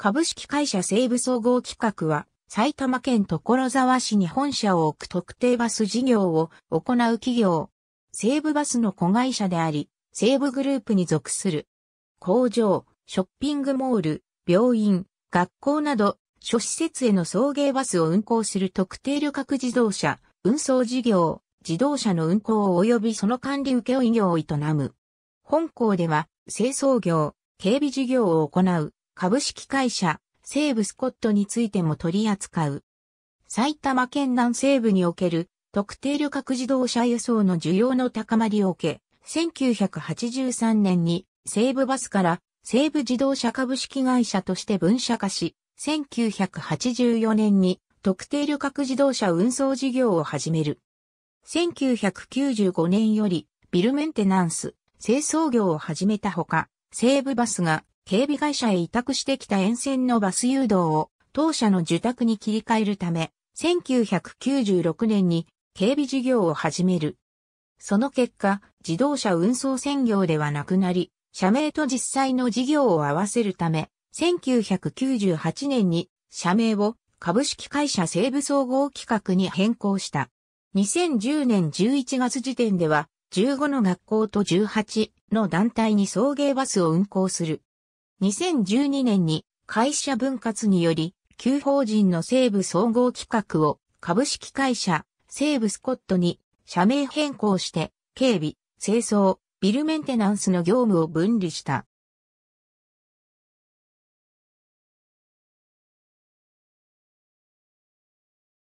株式会社西部総合企画は、埼玉県所沢市に本社を置く特定バス事業を行う企業。西部バスの子会社であり、西部グループに属する。工場、ショッピングモール、病院、学校など、諸施設への送迎バスを運行する特定旅客自動車、運送事業、自動車の運行及びその管理請負業を営む。本校では、清掃業、警備事業を行う、株式会社、西部スコットについても取り扱う。埼玉県南西部における特定旅客自動車輸送の需要の高まりを受け、1983年に西部バスから西部自動車株式会社として分社化し、1984年に特定旅客自動車運送事業を始める。1995年よりビルメンテナンス、清掃業を始めたほか、西部バスが警備会社へ委託してきた沿線のバス誘導を当社の受託に切り替えるため、1996年に警備事業を始める。その結果、自動車運送専業ではなくなり、社名と実際の事業を合わせるため、1998年に社名を株式会社西部総合企画に変更した。2010年11月時点では、15の学校と18の団体に送迎バスを運行する。2012年に会社分割により、旧法人の西部総合企画を株式会社西部スコットに社名変更して、警備、清掃、ビルメンテナンスの業務を分離した。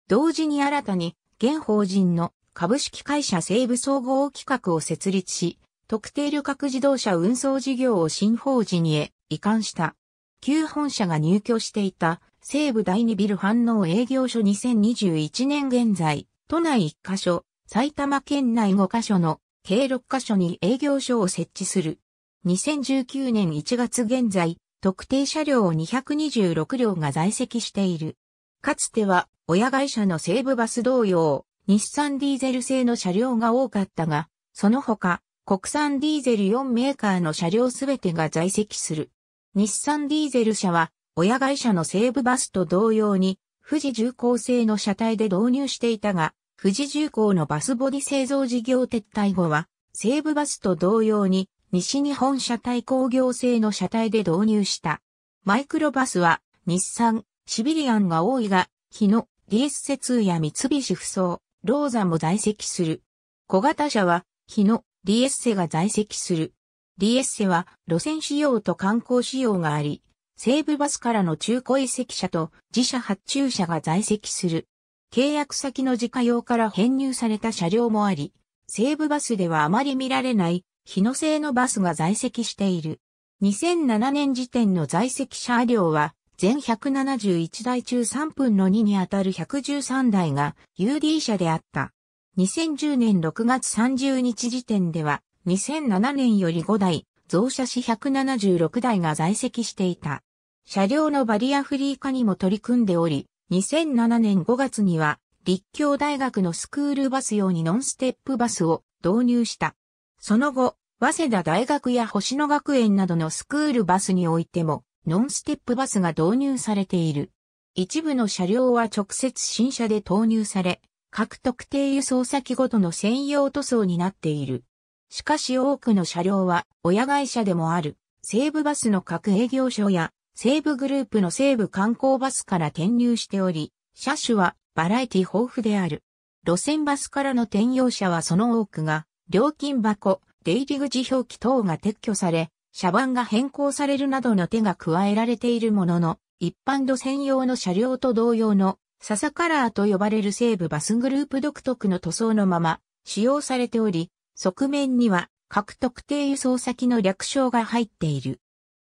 同時に新たに、現法人の株式会社西部総合企画を設立し、特定旅客自動車運送事業を新法人へ移管した。旧本社が入居していた西部第二ビル反応営業所2021年現在、都内1カ所、埼玉県内5カ所の計6カ所に営業所を設置する。2019年1月現在、特定車両226両が在籍している。かつては、親会社の西部バス同様、日産ディーゼル製の車両が多かったが、その他、国産ディーゼル4メーカーの車両すべてが在籍する。日産ディーゼル社は、親会社の西武バスと同様に、富士重工製の車体で導入していたが、富士重工のバスボディ製造事業撤退後は、西武バスと同様に、西日本車体工業製の車体で導入した。マイクロバスは、日産、シビリアンが多いが、日野、ス s 2や三菱不走、ローザも在籍する。小型車は、日野、エッセが在籍する。リエッセは路線仕様と観光仕様があり、西武バスからの中古遺跡車と自社発注車が在籍する。契約先の自家用から編入された車両もあり、西武バスではあまり見られない、日野製のバスが在籍している。2007年時点の在籍車両は、全171台中3分の2にあたる113台が UD 車であった。2010年6月30日時点では、2007年より5台、増車し176台が在籍していた。車両のバリアフリー化にも取り組んでおり、2007年5月には、立教大学のスクールバス用にノンステップバスを導入した。その後、早稲田大学や星野学園などのスクールバスにおいても、ノンステップバスが導入されている。一部の車両は直接新車で投入され、各特定輸送先ごとの専用塗装になっている。しかし多くの車両は親会社でもある西武バスの各営業所や西武グループの西武観光バスから転入しており、車種はバラエティ豊富である。路線バスからの転用車はその多くが、料金箱、出入り口表記等が撤去され、車番が変更されるなどの手が加えられているものの、一般路線用の車両と同様の、笹カラーと呼ばれる西武バスグループ独特の塗装のまま、使用されており、側面には各特定輸送先の略称が入っている。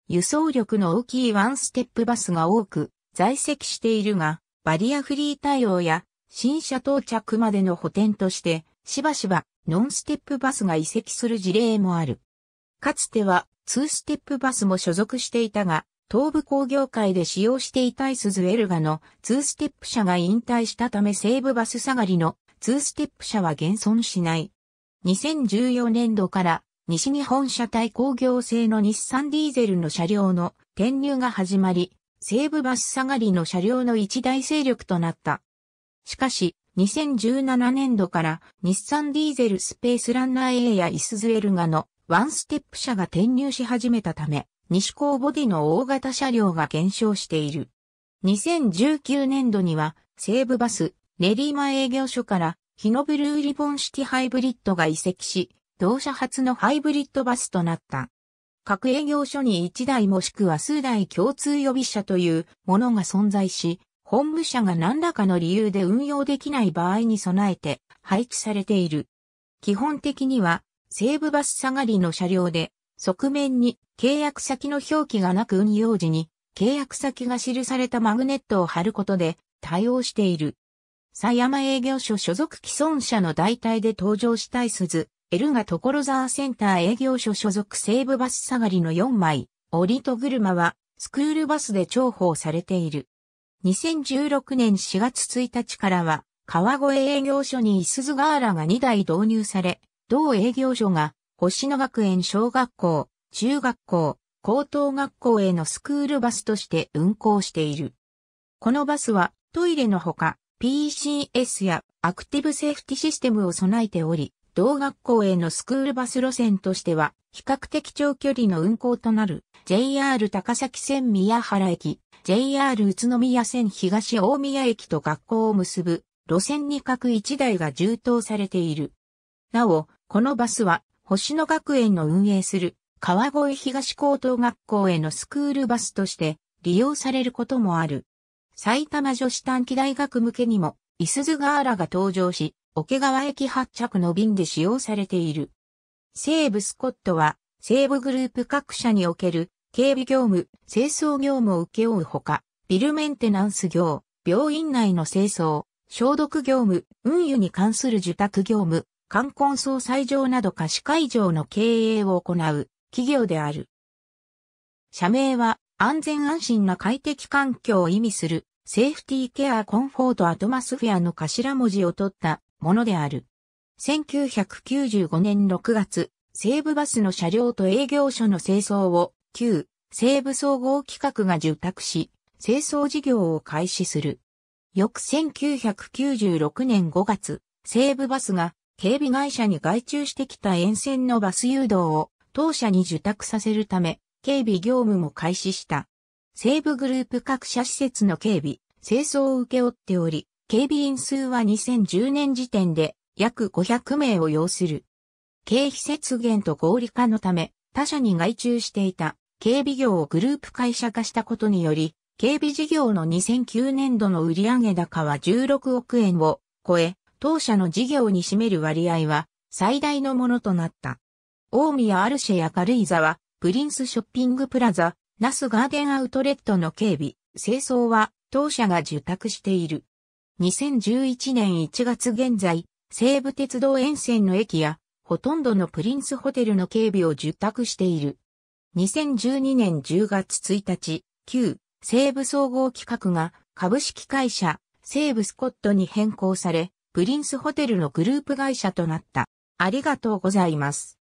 輸送力の大きいワンステップバスが多く在籍しているが、バリアフリー対応や新車到着までの補填として、しばしばノンステップバスが移籍する事例もある。かつては2ステップバスも所属していたが、東部工業界で使用していたイスズエルガの2ステップ車が引退したため西部バス下がりの2ステップ車は現存しない。2014年度から西日本車体工業製の日産ディーゼルの車両の転入が始まり、西部バス下がりの車両の一大勢力となった。しかし、2017年度から日産ディーゼルスペースランナー A やイスズエルガのワンステップ車が転入し始めたため、西高ボディの大型車両が減少している。2019年度には西部バスレリーマ営業所から日のブルーリボンシティハイブリッドが移籍し、同社初のハイブリッドバスとなった。各営業所に1台もしくは数台共通予備車というものが存在し、本部車が何らかの理由で運用できない場合に備えて配置されている。基本的には西部バス下がりの車両で、側面に契約先の表記がなく運用時に契約先が記されたマグネットを貼ることで対応している。狭山営業所所属既存者の代替で登場したい鈴、エルガ所沢センター営業所所属西部バス下がりの4枚、折と車は、スクールバスで重宝されている。2016年4月1日からは、川越営業所にいすガーラが2台導入され、同営業所が、星野学園小学校、中学校、高等学校へのスクールバスとして運行している。このバスは、トイレのほか、PCS やアクティブセーフティシステムを備えており、同学校へのスクールバス路線としては、比較的長距離の運行となる JR 高崎線宮原駅、JR 宇都宮線東大宮駅と学校を結ぶ路線に各1台が充当されている。なお、このバスは星野学園の運営する川越東高等学校へのスクールバスとして利用されることもある。埼玉女子短期大学向けにも、いすずガーラが登場し、桶川駅発着の便で使用されている。西部スコットは、西部グループ各社における、警備業務、清掃業務を請け負うほか、ビルメンテナンス業、病院内の清掃、消毒業務、運輸に関する受託業務、冠婚葬祭場など貸し会場の経営を行う企業である。社名は安全安心な快適環境を意味する、セーフティーケアコンフォートアトマスフェアの頭文字を取ったものである。1995年6月、西武バスの車両と営業所の清掃を、旧、西武総合企画が受託し、清掃事業を開始する。翌1996年5月、西武バスが警備会社に外注してきた沿線のバス誘導を当社に受託させるため、警備業務も開始した。西部グループ各社施設の警備、清掃を受け負っており、警備員数は2010年時点で約500名を要する。経費節減と合理化のため、他社に外注していた警備業をグループ会社化したことにより、警備事業の2009年度の売上高は16億円を超え、当社の事業に占める割合は最大のものとなった。大宮アルシェや軽井沢、プリンスショッピングプラザ、ナスガーデンアウトレットの警備、清掃は当社が受託している。2011年1月現在、西武鉄道沿線の駅や、ほとんどのプリンスホテルの警備を受託している。2012年10月1日、旧西武総合企画が株式会社西武スコットに変更され、プリンスホテルのグループ会社となった。ありがとうございます。